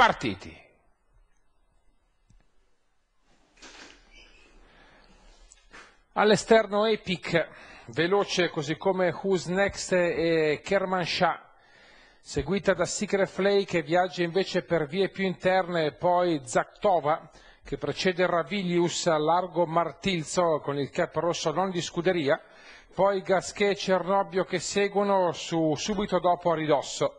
partiti. All'esterno Epic, veloce così come Who's Next e Kermanshah, seguita da Secret Flay che viaggia invece per vie più interne e poi Zaktova che precede Raviglius a largo Martilzo con il cap rosso non di scuderia, poi Gasquet e Cernobbio che seguono su, subito dopo a ridosso.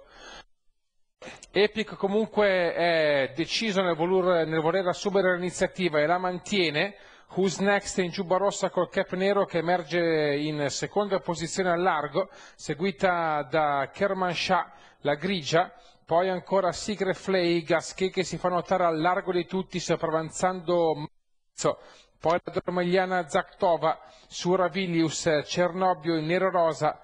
Epic comunque è deciso nel, voler, nel voler assumere l'iniziativa e la mantiene. Who's Next in giubba rossa col cap nero che emerge in seconda posizione al largo, seguita da Kerman Shah, la grigia, poi ancora Sigre Flay, Gasquet che si fa notare al largo di tutti sopravanzando Mazzo, poi la dormagliana Zaktova, Suravilius, Cernobio in nero rosa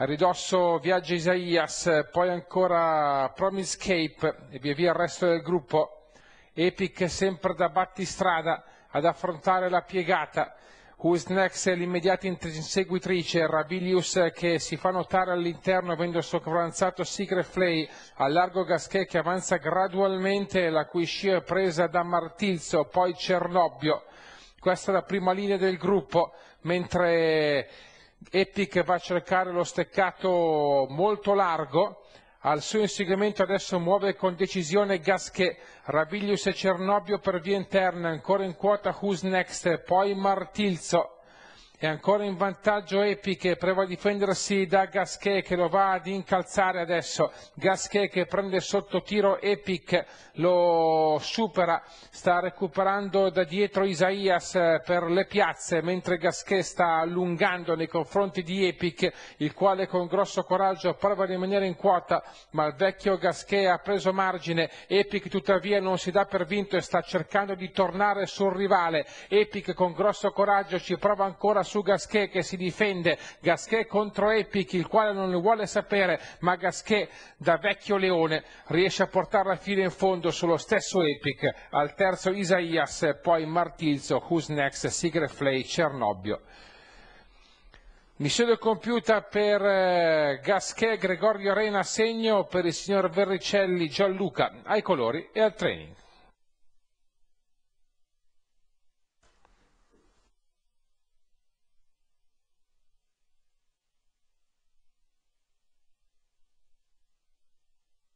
a ridosso viaggia Isaias, poi ancora Promise Cape e via via il resto del gruppo. Epic sempre da battistrada ad affrontare la piegata. Who's Next è l'immediata inseguitrice, Rabilius che si fa notare all'interno avendo sopravanzato Secret Flay al largo Gasquet che avanza gradualmente, la cui scia è presa da Martilzo, poi Cernobbio. Questa è la prima linea del gruppo, mentre Epic va a cercare lo steccato molto largo, al suo inseguimento adesso muove con decisione Gasquet, Raviglius e Cernobio per via interna, ancora in quota Who's Next, poi Martilzo, è ancora in vantaggio Epic e prova a difendersi da Gasquet che lo va ad incalzare adesso, Gasquet che prende sotto tiro Epic, lo supera, sta recuperando da dietro Isaias eh, per le piazze, mentre Gasquet sta allungando nei confronti di Epic, il quale con grosso coraggio prova a rimanere in quota, ma il vecchio Gasquet ha preso margine, Epic tuttavia non si dà per vinto e sta cercando di tornare sul rivale, Epic con grosso coraggio ci prova ancora su Gasquet che si difende, Gasquet contro Epic il quale non ne vuole sapere, ma Gasquet da vecchio leone riesce a portarla fino in fondo sullo stesso Epic, al terzo Isaias, poi Martizio, Who's Next, Sigre Flay, Cernobbio. Missione compiuta per eh, Gasquet, Gregorio Arena, segno per il signor Verricelli, Gianluca, ai colori e al training.